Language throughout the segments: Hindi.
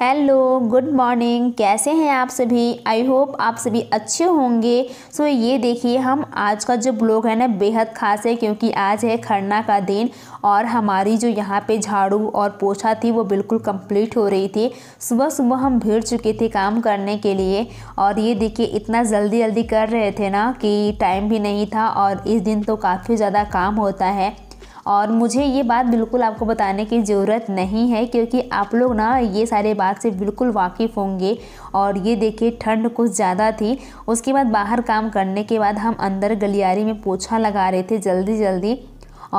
हेलो गुड मॉर्निंग कैसे हैं आप सभी आई होप आप सभी अच्छे होंगे सो so, ये देखिए हम आज का जो ब्लॉग है ना बेहद खास है क्योंकि आज है खरना का दिन और हमारी जो यहाँ पे झाड़ू और पोछा थी वो बिल्कुल कंप्लीट हो रही थी सुबह सुबह हम भीड़ चुके थे काम करने के लिए और ये देखिए इतना जल्दी जल्दी कर रहे थे ना कि टाइम भी नहीं था और इस दिन तो काफ़ी ज़्यादा काम होता है और मुझे ये बात बिल्कुल आपको बताने की ज़रूरत नहीं है क्योंकि आप लोग ना ये सारे बात से बिल्कुल वाकिफ़ होंगे और ये देखिए ठंड कुछ ज़्यादा थी उसके बाद बाहर काम करने के बाद हम अंदर गलियारी में पोछा लगा रहे थे जल्दी जल्दी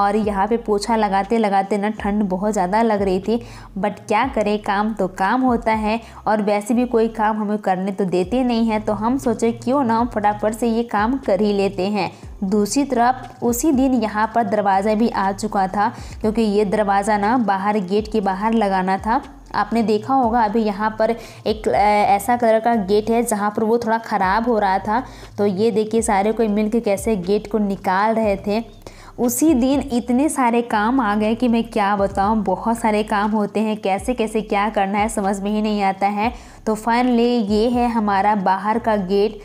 और यहाँ पे पोछा लगाते लगाते ना ठंड बहुत ज़्यादा लग रही थी बट क्या करें काम तो काम होता है और वैसे भी कोई काम हमें करने तो देते नहीं हैं तो हम सोचे क्यों ना फटाफट से ये काम कर ही लेते हैं दूसरी तरफ उसी दिन यहाँ पर दरवाज़ा भी आ चुका था क्योंकि ये दरवाज़ा ना बाहर गेट के बाहर लगाना था आपने देखा होगा अभी यहाँ पर एक ऐसा कलर का गेट है जहाँ पर वो थोड़ा ख़राब हो रहा था तो ये देखिए सारे कोई मिल के कैसे गेट को निकाल रहे थे उसी दिन इतने सारे काम आ गए कि मैं क्या बताऊँ बहुत सारे काम होते हैं कैसे कैसे क्या करना है समझ में ही नहीं आता है तो फाइनली ये है हमारा बाहर का गेट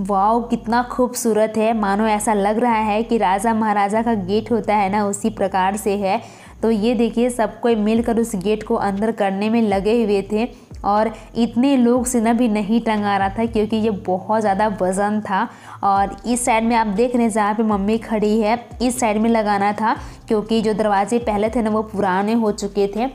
वाओ कितना खूबसूरत है मानो ऐसा लग रहा है कि राजा महाराजा का गेट होता है ना उसी प्रकार से है तो ये देखिए सब कोई मिलकर उस गेट को अंदर करने में लगे हुए थे और इतने लोग से ना भी नहीं टंगा रहा था क्योंकि ये बहुत ज़्यादा वज़न था और इस साइड में आप देख रहे हैं जहाँ पे मम्मी खड़ी है इस साइड में लगाना था क्योंकि जो दरवाजे पहले थे ना वो पुराने हो चुके थे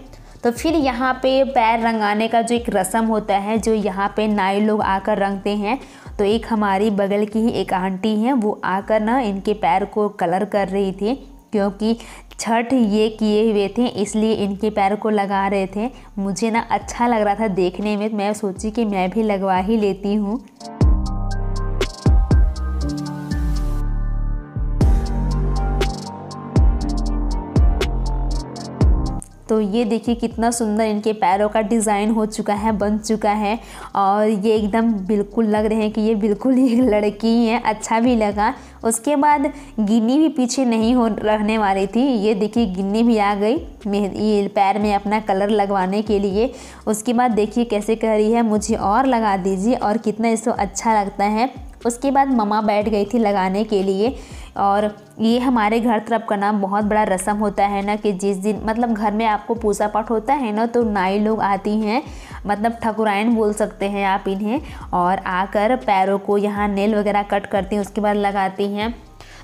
तो फिर यहाँ पे पैर रंगाने का जो एक रस्म होता है जो यहाँ पे नाई लोग आकर रंगते हैं तो एक हमारी बगल की ही एक आंटी हैं वो आकर ना इनके पैर को कलर कर रही थी क्योंकि छठ ये किए हुए थे इसलिए इनके पैर को लगा रहे थे मुझे ना अच्छा लग रहा था देखने में मैं सोची कि मैं भी लगवा ही लेती हूँ तो ये देखिए कितना सुंदर इनके पैरों का डिज़ाइन हो चुका है बन चुका है और ये एकदम बिल्कुल लग रहे हैं कि ये बिल्कुल ही लड़की ही है अच्छा भी लगा उसके बाद गिन्नी भी पीछे नहीं हो रहने वाली थी ये देखिए गिन्नी भी आ गई ये पैर में अपना कलर लगवाने के लिए उसके बाद देखिए कैसे कह रही है मुझे और लगा दीजिए और कितना इसको अच्छा लगता है उसके बाद ममा बैठ गई थी लगाने के लिए और ये हमारे घर तरफ का नाम बहुत बड़ा रस्म होता है ना कि जिस दिन मतलब घर में आपको पूजा पाठ होता है ना तो नाई लोग आती हैं मतलब ठकुराइन बोल सकते हैं आप इन्हें और आकर पैरों को यहाँ नेल वगैरह कट करती हैं उसके बाद लगाती हैं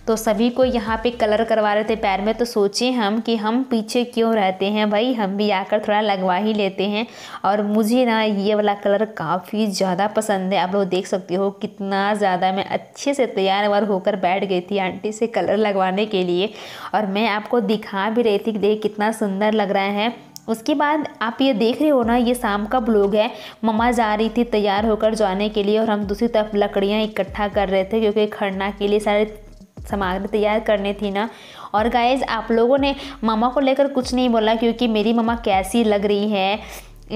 तो सभी को यहाँ पे कलर करवा रहे थे पैर में तो सोचे हम कि हम पीछे क्यों रहते हैं भाई हम भी आकर थोड़ा लगवा ही लेते हैं और मुझे ना ये वाला कलर काफ़ी ज़्यादा पसंद है आप लोग देख सकते हो कितना ज़्यादा मैं अच्छे से तैयार वार होकर बैठ गई थी आंटी से कलर लगवाने के लिए और मैं आपको दिखा भी रही थी कि देख कितना सुंदर लग रहा है उसके बाद आप ये देख रहे हो ना ये शाम का ब्लॉग है मम्मा जा रही थी तैयार होकर जाने के लिए और हम दूसरी तरफ लकड़ियाँ इकट्ठा कर रहे थे क्योंकि खड़ना के लिए सारे सामग्री तैयार करने थी ना और गाइज आप लोगों ने मामा को लेकर कुछ नहीं बोला क्योंकि मेरी मामा कैसी लग रही है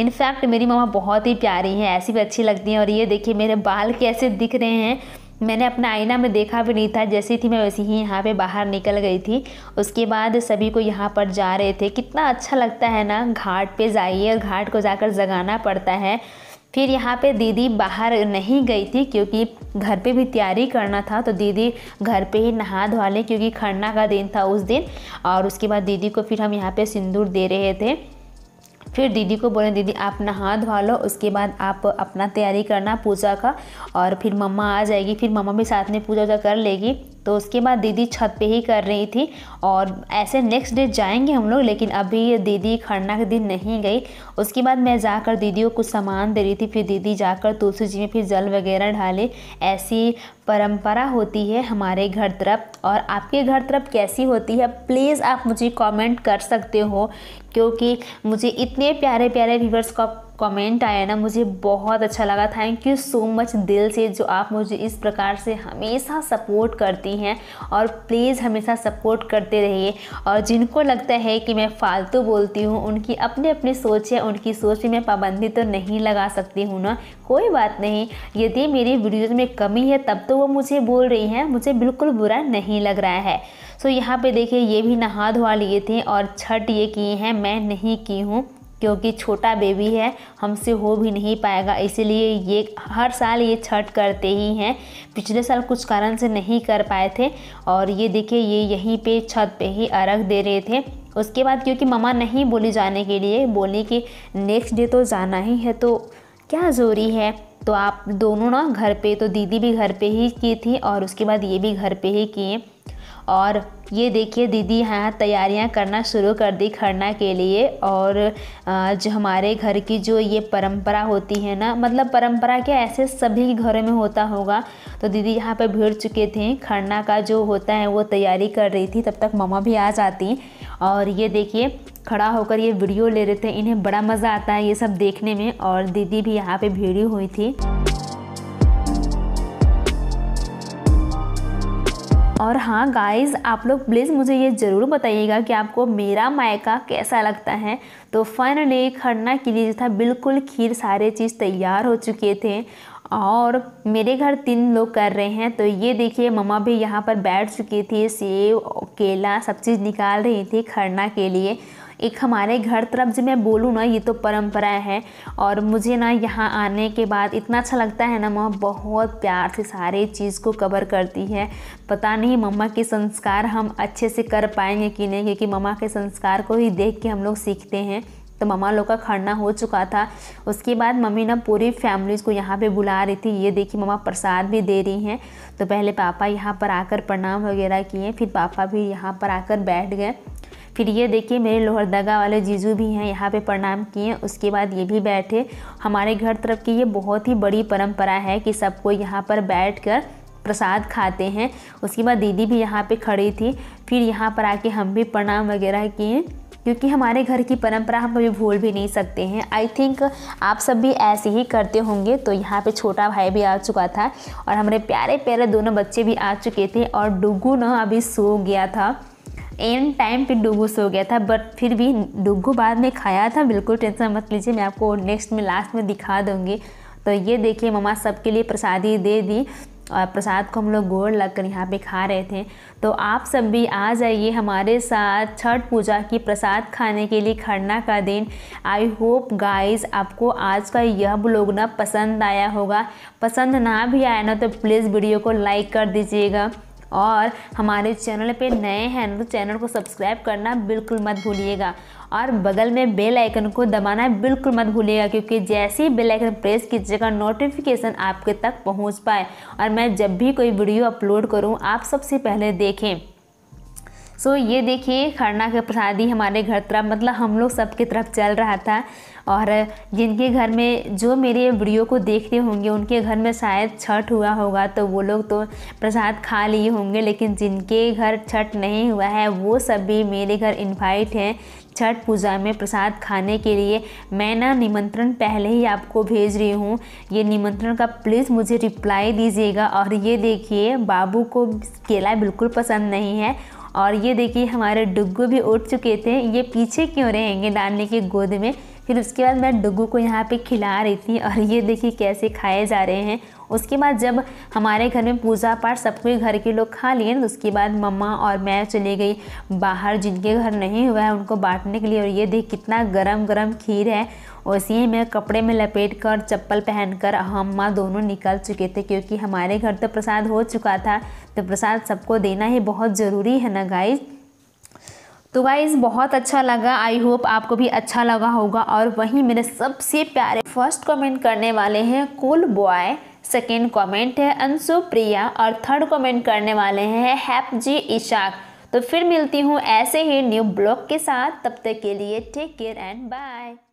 इनफैक्ट मेरी मामा बहुत ही प्यारी हैं ऐसी भी अच्छी लगती हैं और ये देखिए मेरे बाल कैसे दिख रहे हैं मैंने अपना आईना में देखा भी नहीं था जैसी थी मैं वैसी ही यहाँ पे बाहर निकल गई थी उसके बाद सभी को यहाँ पर जा रहे थे कितना अच्छा लगता है ना घाट पे जाइए और घाट को जाकर जगाना पड़ता है फिर यहाँ पे दीदी बाहर नहीं गई थी क्योंकि घर पे भी तैयारी करना था तो दीदी घर पे ही नहा धोवा लें क्योंकि खरना का दिन था उस दिन और उसके बाद दीदी को फिर हम यहाँ पे सिंदूर दे रहे थे फिर दीदी को बोले दीदी आप नहा धोवा लो उसके बाद आप अपना तैयारी करना पूजा का और फिर मम्मा आ जाएगी फिर मम्मा भी साथ में पूजा वूजा कर लेगी तो उसके बाद दीदी छत पे ही कर रही थी और ऐसे नेक्स्ट डे जाएंगे हम लोग लेकिन अभी दीदी खरना के दिन नहीं गई उसके बाद मैं जाकर दीदी को कुछ सामान दे रही थी फिर दीदी जाकर तुलसी जी में फिर जल वगैरह ढाले ऐसी परंपरा होती है हमारे घर तरफ और आपके घर तरफ कैसी होती है प्लीज़ आप मुझे कमेंट कर सकते हो क्योंकि मुझे इतने प्यारे प्यारे व्यूवर्स का कमेंट आया ना मुझे बहुत अच्छा लगा थैंक यू सो मच दिल से जो आप मुझे इस प्रकार से हमेशा सपोर्ट करती हैं और प्लीज़ हमेशा सपोर्ट करते रहिए और जिनको लगता है कि मैं फालतू बोलती हूँ उनकी अपनी अपनी सोच है उनकी सोच में मैं पाबंदी तो नहीं लगा सकती हूँ ना कोई बात नहीं यदि मेरी वीडियोज़ में कमी है तब तो वो मुझे बोल रही हैं मुझे बिल्कुल बुरा नहीं लग रहा है सो यहाँ पर देखिए ये भी नहा धोवा लिए थे और छठ ये किए हैं मैं नहीं की हूँ क्योंकि छोटा बेबी है हमसे हो भी नहीं पाएगा इसीलिए ये हर साल ये छठ करते ही हैं पिछले साल कुछ कारण से नहीं कर पाए थे और ये देखिए ये यहीं पे छत पे ही अर्घ दे रहे थे उसके बाद क्योंकि ममा नहीं बोली जाने के लिए बोली कि नेक्स्ट डे तो जाना ही है तो क्या ज़रूरी है तो आप दोनों ना घर पे तो दीदी भी घर पे ही की थी और उसके बाद ये भी घर पे ही किए और ये देखिए दीदी यहाँ तैयारियाँ करना शुरू कर दी खरना के लिए और जो हमारे घर की जो ये परंपरा होती है ना मतलब परंपरा क्या ऐसे सभी घरों में होता होगा तो दीदी यहाँ पर भिड़ चुके थे खरना का जो होता है वो तैयारी कर रही थी तब तक ममा भी आ जाती और ये देखिए खड़ा होकर ये वीडियो ले रहे थे इन्हें बड़ा मज़ा आता है ये सब देखने में और दीदी भी यहाँ पर भीड़ी हुई थी और हाँ गाइस आप लोग प्लीज़ मुझे ये ज़रूर बताइएगा कि आपको मेरा मायका कैसा लगता है तो फाइनली खरना के लिए था बिल्कुल खीर सारे चीज़ तैयार हो चुके थे और मेरे घर तीन लोग कर रहे हैं तो ये देखिए मम्मा भी यहाँ पर बैठ चुकी थी सेब केला सब चीज़ निकाल रही थी खरना के लिए एक हमारे घर तरफ जो मैं बोलूँ ना ये तो परंपरा है और मुझे ना यहाँ आने के बाद इतना अच्छा लगता है ना मम्मा बहुत प्यार से सारे चीज़ को कवर करती है पता नहीं मम्मा के संस्कार हम अच्छे से कर पाएंगे कि नहीं क्योंकि मम्मा के संस्कार को ही देख के हम लोग सीखते हैं तो मम्मा लोग का खड़ना हो चुका था उसके बाद मम्मी ना पूरी फैमिलीज़ को यहाँ पे बुला रही थी ये देखिए मम्मा प्रसाद भी दे रही हैं तो पहले पापा यहाँ पर आकर प्रणाम वगैरह किए फिर पापा भी यहाँ पर आकर बैठ गए फिर ये देखिए मेरे लोहरदगा वाले जीजू भी हैं यहाँ पे प्रणाम किए उसके बाद ये भी बैठे हमारे घर तरफ की ये बहुत ही बड़ी परंपरा है कि सबको यहाँ पर बैठ कर प्रसाद खाते हैं उसके बाद दीदी भी यहाँ पे खड़ी थी फिर यहाँ पर आके हम भी प्रणाम वगैरह किए क्योंकि हमारे घर की परंपरा हम कभी भूल भी नहीं सकते हैं आई थिंक आप सब भी ऐसे ही करते होंगे तो यहाँ पे छोटा भाई भी आ चुका था और हमारे प्यारे प्यारे दोनों बच्चे भी आ चुके थे और डुगू ना अभी सो गया था एंड टाइम पे डुगो सो गया था बट फिर भी डुगो बाद में खाया था बिल्कुल टेंशन मत लीजिए मैं आपको नेक्स्ट में लास्ट में दिखा दूँगी तो ये देखिए ममा सबके लिए प्रसादी दे दी और प्रसाद को हम लोग गोड़ लग कर यहाँ पे खा रहे थे तो आप सब भी आ जाइए हमारे साथ छठ पूजा की प्रसाद खाने के लिए खरना का दिन आई होप गाइस आपको आज का यह ब्लॉग ना पसंद आया होगा पसंद ना भी आया ना तो प्लीज़ वीडियो को लाइक कर दीजिएगा और हमारे चैनल पे नए हैं तो चैनल को सब्सक्राइब करना बिल्कुल मत भूलिएगा और बगल में बेल आइकन को दबाना बिल्कुल मत भूलिएगा क्योंकि जैसे ही बेल आइकन प्रेस कीजिएगा नोटिफिकेशन आपके तक पहुंच पाए और मैं जब भी कोई वीडियो अपलोड करूं आप सबसे पहले देखें सो so, ये देखिए खरना का प्रसादी हमारे घर तरफ मतलब हम लोग सबकी तरफ चल रहा था और जिनके घर में जो मेरे वीडियो को देख रहे होंगे उनके घर में शायद छठ हुआ होगा तो वो लोग तो प्रसाद खा लिए होंगे लेकिन जिनके घर छठ नहीं हुआ है वो सब भी मेरे घर इन्वाइट हैं छठ पूजा में प्रसाद खाने के लिए मैं ना निमंत्रण पहले ही आपको भेज रही हूँ ये निमंत्रण का प्लीज़ मुझे रिप्लाई दीजिएगा और ये देखिए बाबू को केला बिल्कुल पसंद नहीं है और ये देखिए हमारे डुग्गू भी उठ चुके थे ये पीछे क्यों रहेंगे डालने के गोद में फिर उसके बाद मैं डुगू को यहाँ पे खिला रही थी और ये देखिए कैसे खाए जा रहे हैं उसके बाद जब हमारे घर में पूजा पाठ सबको घर के लोग खा लिए तो उसके बाद मम्मा और मैं चली गई बाहर जिनके घर नहीं हुआ है उनको बांटने के लिए और ये देख कितना गरम गरम खीर है वैसे ही मैं कपड़े में लपेट कर चप्पल पहन कर हम माँ दोनों निकल चुके थे क्योंकि हमारे घर तो प्रसाद हो चुका था तो प्रसाद सबको देना ही बहुत ज़रूरी है ना गाइज़ तो वाइज बहुत अच्छा लगा आई होप आपको भी अच्छा लगा होगा और वहीं मेरे सबसे प्यारे फर्स्ट कमेंट करने वाले हैं कूल बॉय सेकेंड कमेंट है अंशु प्रिया और थर्ड कमेंट करने वाले हैं हैप जी इशाक तो फिर मिलती हूँ ऐसे ही न्यू ब्लॉग के साथ तब तक के लिए टेक केयर एंड बाय